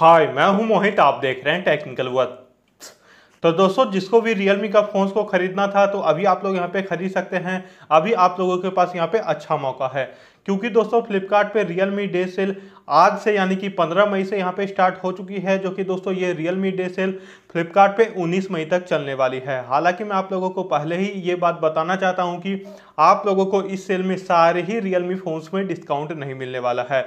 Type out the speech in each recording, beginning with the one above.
हाय मैं हूं मोहित आप देख रहे हैं टेक्निकल वर्थ तो दोस्तों जिसको भी रियलमी का फोन्स को खरीदना था तो अभी आप लोग यहाँ पे खरीद सकते हैं अभी आप लोगों के पास यहाँ पे अच्छा मौका है क्योंकि दोस्तों फ्लिपकार्ट पे रियलमी डे सेल आज से यानी कि 15 मई से यहाँ पे स्टार्ट हो चुकी है जो कि दोस्तों ये रियलमी डे सेल फ्लिपकार्ट पे 19 मई तक चलने वाली है हालांकि मैं आप लोगों को पहले ही ये बात बताना चाहता हूँ कि आप लोगों को इस सेल में सारे ही रियलमी फ़ोन्स में डिस्काउंट नहीं मिलने वाला है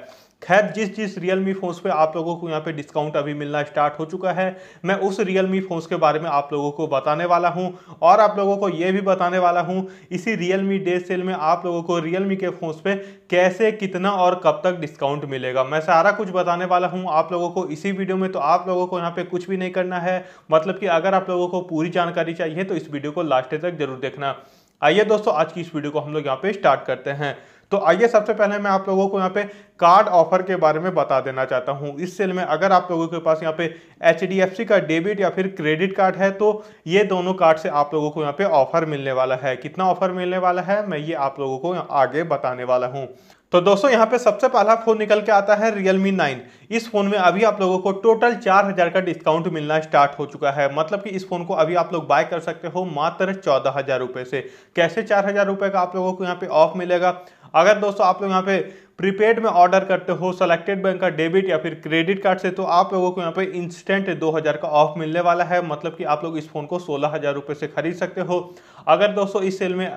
खैर जिस जिस रियल मी फ़ोन्स पे आप लोगों को यहाँ पे डिस्काउंट अभी मिलना स्टार्ट हो चुका है मैं उस रियल मी फ़ोन्स के बारे में आप लोगों को बताने वाला हूँ और आप लोगों को ये भी बताने वाला हूँ इसी रियल मी डे सेल में आप लोगों को रियल मी के फ़ोन्स पे कैसे कितना और कब तक डिस्काउंट मिलेगा मैं सारा कुछ बताने वाला हूँ आप लोगों को इसी वीडियो में तो आप लोगों को यहाँ पर कुछ भी नहीं करना है मतलब कि अगर आप लोगों को पूरी जानकारी चाहिए तो इस वीडियो को लास्ट तक जरूर देखना आइए दोस्तों आज की इस वीडियो को हम लोग यहाँ पे स्टार्ट करते हैं तो आइए सबसे पहले मैं आप लोगों को यहाँ पे कार्ड ऑफर के बारे में बता देना चाहता हूँ इस सेल में अगर आप लोगों के पास यहाँ पे एच का डेबिट या फिर क्रेडिट कार्ड है तो ये दोनों कार्ड से आप लोगों को यहाँ पे ऑफर मिलने वाला है कितना ऑफर मिलने वाला है मैं ये आप लोगों को आगे बताने वाला हूँ तो दोस्तों यहाँ पे सबसे पहला फोन निकल के आता है Realme 9 इस फोन में अभी आप लोगों को टोटल 4000 का डिस्काउंट मिलना स्टार्ट हो चुका है मतलब कि इस फोन को अभी आप लोग बाय कर सकते हो मात्र चौदह हजार रुपए से कैसे चार हजार रुपए का आप लोगों को यहाँ पे ऑफ मिलेगा अगर दोस्तों आप लोग यहाँ पे प्रीपेड में ऑर्डर करते हो सेलेक्टेड बैंक का डेबिट या फिर क्रेडिट कार्ड से तो आप लोगों को यहाँ पे इंस्टेंट 2000 का ऑफ मिलने वाला है मतलब कि आप लोग इस फोन को सोलह हजार रुपये से खरीद सकते हो अगर दोस्तों इस सेल में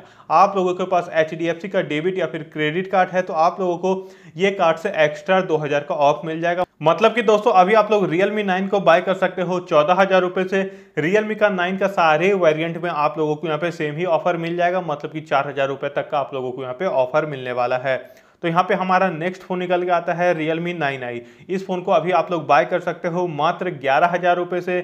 आप लोगों के पास एच का डेबिट या फिर क्रेडिट कार्ड है तो आप लोगों को ये कार्ड से एक्स्ट्रा दो का ऑफ मिल जाएगा मतलब कि दोस्तों अभी आप लोग Realme 9 को बाय कर सकते हो चौदह हज़ार रुपये से Realme का 9 का सारे वेरिएंट में आप लोगों को यहाँ पे सेम ही ऑफर मिल जाएगा मतलब कि चार हज़ार रुपये तक का आप लोगों को यहाँ पे ऑफर मिलने वाला है तो यहाँ पे हमारा नेक्स्ट फोन निकल के आता है रियलमी नाइन आई इस फोन को अभी आप लोग बाय कर सकते हो मात्र ग्यारह हज़ार रुपये से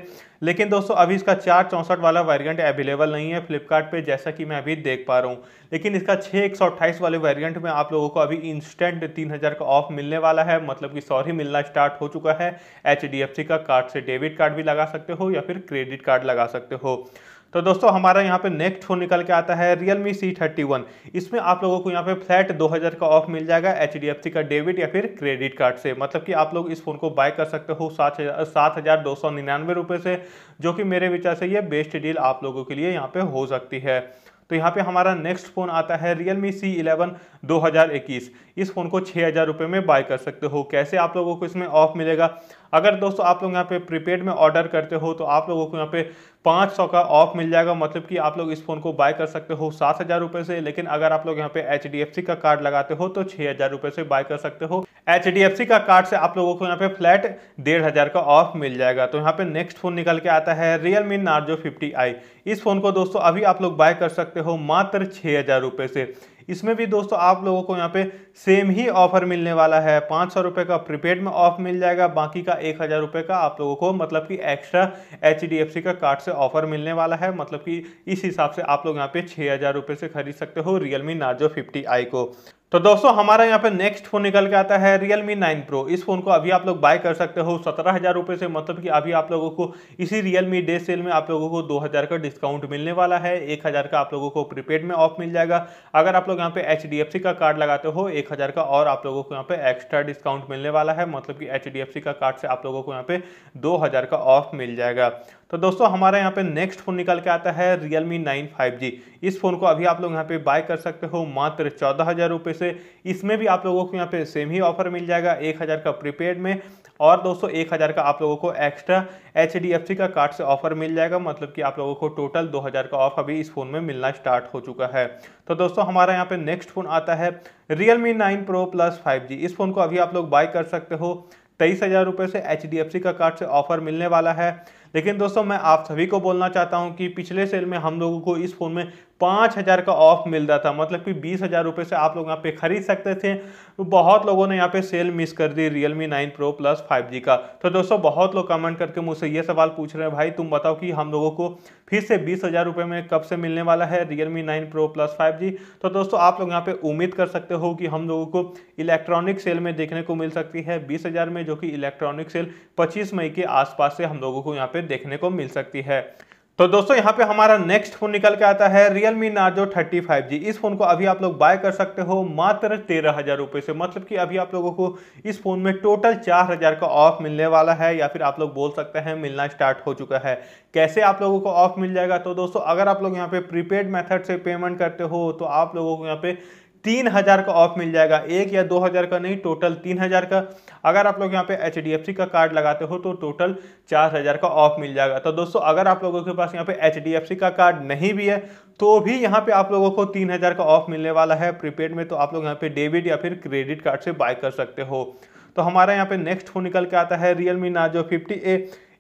लेकिन दोस्तों अभी इसका चार चौंसठ वाला वेरिएंट अवेलेबल नहीं है फ्लिपकार्ट पे जैसा कि मैं अभी देख पा रहा हूँ लेकिन इसका छः एक सौ अट्ठाईस वाले वेरिएंट में आप लोगों को अभी इंस्टेंट तीन हज़ार का ऑफ मिलने वाला है मतलब कि सॉरी मिलना स्टार्ट हो चुका है एच का कार्ड से डेबिट कार्ड भी लगा सकते हो या फिर क्रेडिट कार्ड लगा सकते हो तो दोस्तों हमारा यहाँ पे नेक्स्ट फोन निकल के आता है मी सी थर्टी वन इसमें आप लोगों को यहाँ पे फ्लैट दो हज़ार का ऑफ मिल जाएगा एच का डेबिट या फिर क्रेडिट कार्ड से मतलब कि आप लोग इस फोन को बाय कर सकते हो सात सात हज़ार दो सौ निन्यानवे रुपये से जो कि मेरे विचार से ये बेस्ट डील आप लोगों के लिए यहाँ पे हो सकती है तो यहाँ पे हमारा नेक्स्ट फ़ोन आता है Realme C11 2021 इस फ़ोन को छः हज़ार रुपये में बाय कर सकते हो कैसे आप लोगों को इसमें ऑफ मिलेगा अगर दोस्तों आप लोग यहाँ पे प्रीपेड में ऑर्डर करते हो तो आप लोगों को यहाँ पे 500 सौ का ऑफ मिल जाएगा मतलब कि आप लोग इस फोन को बाय कर सकते हो सात हज़ार रुपए से लेकिन अगर आप लोग यहाँ पे एच का कार्ड लगाते हो तो छह हज़ार रुपये से बाय कर सकते हो एच का कार्ड से आप लोगों को यहाँ पे फ्लैट डेढ़ हज़ार का ऑफ मिल जाएगा तो यहाँ पे नेक्स्ट फोन निकल के आता है रियल मी नार्जो फिफ्टी इस फोन को दोस्तों अभी आप लोग बाय कर सकते हो मात्र छह हज़ार रुपये से इसमें भी दोस्तों आप लोगों को यहाँ पे सेम ही ऑफर मिलने वाला है पाँच सौ रुपये का प्रीपेड में ऑफ मिल जाएगा बाकी का एक हज़ार रुपये का आप लोगों को मतलब कि extra H D F C का कार्ड से ऑफर मिलने वाला है मतलब कि इस हिसाब से आप लोग यहाँ पे छः हज़ार रुपये से खरीद सकते हो Realme Narzo fifty I को तो दोस्तों हमारा यहाँ पे नेक्स्ट फोन निकल के आता है मी 9 प्रो इस फोन को अभी आप लोग बाय कर सकते हो सत्रह हजार रुपये से मतलब कि अभी आप लोगों को इसी मी डे सेल में आप लोगों को दो हजार का डिस्काउंट मिलने वाला है एक हजार का आप लोगों को प्रीपेड में ऑफ मिल जाएगा अगर आप लोग यहाँ पे एच का कार्ड लगाते हो एक हजार का और आप लोगों को यहाँ पे एक्स्ट्रा डिस्काउंट मिलने वाला है मतलब कि एच का कार्ड से आप लोगों को यहाँ पे दो का ऑफ मिल जाएगा तो दोस्तों हमारे यहाँ पे नेक्स्ट फोन निकल के आता है नाइन फाइव जी इस फोन को अभी आप लोग यहाँ पे बाय कर सकते हो मात्र चौदह हजार रुपये से इसमें भी आप लोगों को यहाँ पे सेम ही ऑफर मिल जाएगा एक हज़ार का प्रीपेड में और दोस्तों एक हज़ार का आप लोगों को extra H D F C का कार्ड से ऑफर मिल जाएगा मतलब कि आप लोगों को टोटल दो हज़ार का ऑफ अभी इस फोन में मिलना स्टार्ट हो चुका है तो दोस्तों हमारा यहाँ पे नेक्स्ट फोन आता है मी 9 प्रो प्लस 5G इस फोन को अभी आप लोग बाय कर सकते हो तेईस हज़ार रुपये से एच डी एफ सी का कार्ड से ऑफर मिलने वाला है लेकिन दोस्तों मैं आप सभी को बोलना चाहता हूं कि पिछले सेल में हम लोगों को इस फ़ोन में पाँच हज़ार का ऑफ मिल रहा था मतलब कि बीस हज़ार रुपये से आप लोग यहाँ पे खरीद सकते थे तो बहुत लोगों ने यहाँ पे सेल मिस कर दी Realme nine pro plus five G का तो दोस्तों बहुत लोग कमेंट करके मुझसे ये सवाल पूछ रहे हैं भाई तुम बताओ कि हम लोगों को फिर से बीस हज़ार रुपये में कब से मिलने वाला है Realme nine pro plus five G तो दोस्तों आप लोग यहाँ पे उम्मीद कर सकते हो कि हम लोगों को इलेक्ट्रॉनिक सेल में देखने को मिल सकती है बीस हज़ार में जो कि इलेक्ट्रॉनिक सेल पच्चीस मई के आसपास से हम लोगों को यहाँ पे देखने को मिल सकती है तो दोस्तों यहाँ पे हमारा नेक्स्ट फोन निकल के आता है Realme Narzo 35G इस फोन को अभी आप लोग बाय कर सकते हो मात्र तेरह हजार रुपये से मतलब कि अभी आप लोगों को इस फोन में टोटल चार हजार का ऑफ मिलने वाला है या फिर आप लोग बोल सकते हैं मिलना स्टार्ट हो चुका है कैसे आप लोगों को ऑफ मिल जाएगा तो दोस्तों अगर आप लोग यहाँ पे प्रीपेड मेथड से पेमेंट करते हो तो आप लोगों को यहाँ पे तीन हज़ार का ऑफ मिल जाएगा एक या दो हज़ार का नहीं टोटल तीन हज़ार का अगर आप लोग यहाँ पे एच का कार्ड लगाते हो तो टोटल चार हज़ार का ऑफ मिल जाएगा तो दोस्तों अगर आप लोगों के पास यहाँ पे एच का कार्ड नहीं भी है तो भी यहाँ पे आप लोगों को तीन हज़ार का ऑफ मिलने वाला है प्रीपेड में तो आप लोग यहाँ पे डेबिट या फिर क्रेडिट कार्ड से बाय कर सकते हो तो हमारा यहाँ पे नेक्स्ट फोन निकल के आता है रियल मी नाजो फिफ्टी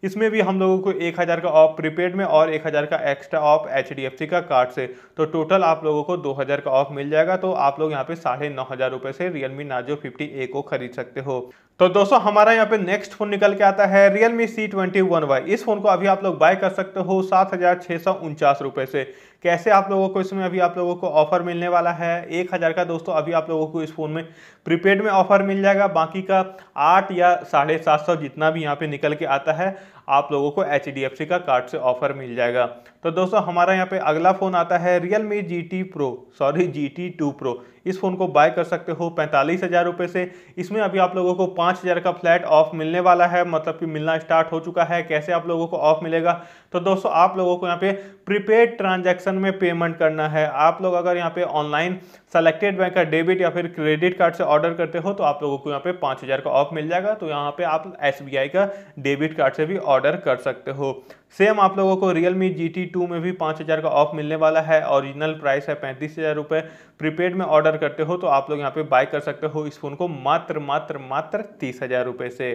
इसमें भी हम लोगों को एक हज़ार का ऑफ प्रीपेड में और एक हज़ार का extra off H D F C का कार्ड से तो टोटल आप लोगों को दो हज़ार का ऑफ मिल जाएगा तो आप लोग यहाँ पे साढ़े नौ हज़ार रुपये से रियलमी नाजो फिफ्टी ए को खरीद सकते हो तो दोस्तों हमारा यहाँ पे नेक्स्ट फोन निकल के आता है Realme C twenty one Y इस फोन को अभी आप लोग बाय कर सकते हो सात हज़ार छः सौ उनचास रुपये से कैसे आप लोगों को इसमें अभी आप लोगों को ऑफर मिलने वाला है एक हज़ार का दोस्तों अभी आप लोगों को इस फ़ोन में प्रीपेड में ऑफर मिल जाएगा बाकी का आठ या साढ़े सात सौ जितना भी यहाँ पे निकल के आता है आप लोगों को एच का कार्ड से ऑफर मिल जाएगा तो दोस्तों हमारा यहाँ पे अगला फ़ोन आता है Realme G T pro sorry G T two pro इस फ़ोन को बाय कर सकते हो पैंतालीस हज़ार रुपये से इसमें अभी आप लोगों को पाँच हज़ार का फ्लैट ऑफ मिलने वाला है मतलब कि मिलना स्टार्ट हो चुका है कैसे आप लोगों को ऑफ मिलेगा तो दोस्तों आप लोगों को यहाँ पे प्रीपेड ट्रांजैक्शन में पेमेंट करना है आप लोग अगर यहाँ पे ऑनलाइन सेलेक्टेड बैंक का डेबिट या फिर क्रेडिट कार्ड से ऑर्डर करते हो तो आप लोगों को यहाँ पे पाँच हज़ार का ऑफ मिल जाएगा तो यहाँ पे आप एस का डेबिट कार्ड से भी ऑर्डर कर सकते हो सेम आप लोगों को Realme G T two में भी पाँच हज़ार का ऑफ मिलने वाला है ओरिजिनल प्राइस है पैंतीस हज़ार रुपये प्रीपेड में ऑर्डर करते हो तो आप लोग यहाँ पे बाय कर सकते हो इस फ़ोन को मात्र मात्र मात्र तीस हज़ार रुपये से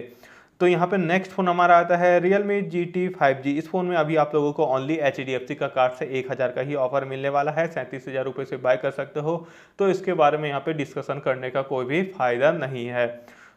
तो यहाँ पे नेक्स्ट फोन हमारा आता है Realme G T five G इस फोन में अभी आप लोगों को only H D F C का कार्ड से एक हज़ार का ही ऑफर मिलने वाला है सैंतीस हज़ार रुपये से बाय कर सकते हो तो इसके बारे में यहाँ पे डिस्कशन करने का कोई भी फायदा नहीं है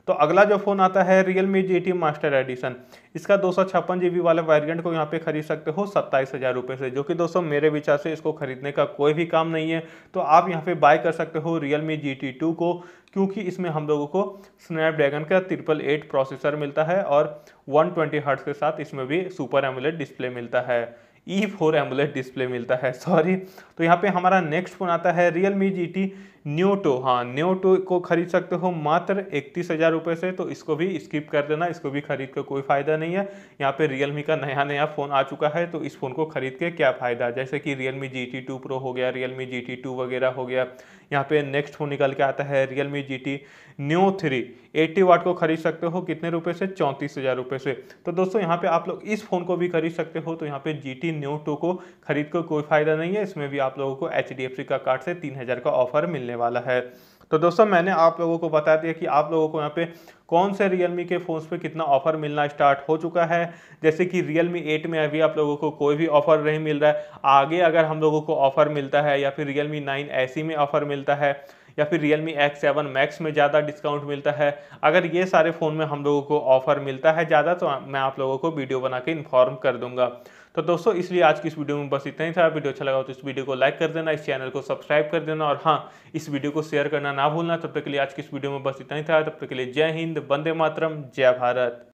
तो अगला जो फ़ोन आता है Realme G T master edition इसका दो सौ छप्पन जी बी वाले वेरियंट को यहाँ पे खरीद सकते हो सत्ताईस हज़ार रुपये से जो कि दोस्तों मेरे विचार से इसको खरीदने का कोई भी काम नहीं है तो आप यहाँ पे बाय कर सकते हो Realme G T two को क्योंकि इसमें हम लोगों को स्नैपड्रैगन का ट्रिपल एट प्रोसेसर मिलता है और वन ट्वेंटी हर्ट्स के साथ इसमें भी सुपर एमुलेट डिस्प्ले मिलता है ई फोर एमुलेट डिस्प्ले मिलता है सॉरी तो यहाँ पे हमारा नेक्स्ट फोन आता है रियल मी जी टी न्योटो हाँ न्योटो को खरीद सकते हो मात्र इकतीस हज़ार रुपये से तो इसको भी स्किप कर देना इसको भी खरीद कर कोई फ़ायदा नहीं है यहाँ पे रियलमी का नया नया फ़ोन आ चुका है तो इस फ़ोन को खरीद के क्या फ़ायदा जैसे कि Realme G T two pro हो गया रियलमी जी टी टू वगैरह हो गया यहाँ पे नेक्स्ट फ़ोन निकल के आता है Realme G T Neo three eighty watt को खरीद सकते हो कितने रुपये से चौंतीस हज़ार रुपये से तो दोस्तों यहाँ पे आप लोग इस फ़ोन को भी खरीद सकते हो तो यहाँ पे जी टी न्यू टू को खरीद कर कोई फ़ायदा नहीं है इसमें भी आप लोगों को एच डी एफ सी का कार्ड से तीन हज़ार का ऑफर मिलने मिलने वाला है तो दोस्तों मैंने आप लोगों को बता दिया कि आप लोगों को यहाँ पे कौन से रियलमी के फ़ोन्स पे कितना ऑफर मिलना स्टार्ट हो चुका है जैसे कि रियलमी 8 में अभी आप लोगों को कोई भी ऑफर नहीं मिल रहा है आगे अगर हम लोगों को ऑफर मिलता है या फिर रियलमी 9 ऐसी में ऑफर मिलता है या फिर Realme X seven max में ज़्यादा डिस्काउंट मिलता है अगर ये सारे फ़ोन में हम लोगों को ऑफर मिलता है ज़्यादा तो मैं आप लोगों को वीडियो बना के इन्फॉर्म कर दूंगा तो दोस्तों इसलिए आज की इस वीडियो में बस इतना ही था वीडियो अच्छा लगा तो इस वीडियो को लाइक कर देना इस चैनल को सब्सक्राइब कर देना और हाँ इस वीडियो को शेयर करना ना भूलना तब तक के लिए आज की इस वीडियो में बस इतना ही था तब तक के लिए जय हिंद वंदे मातरम जय भारत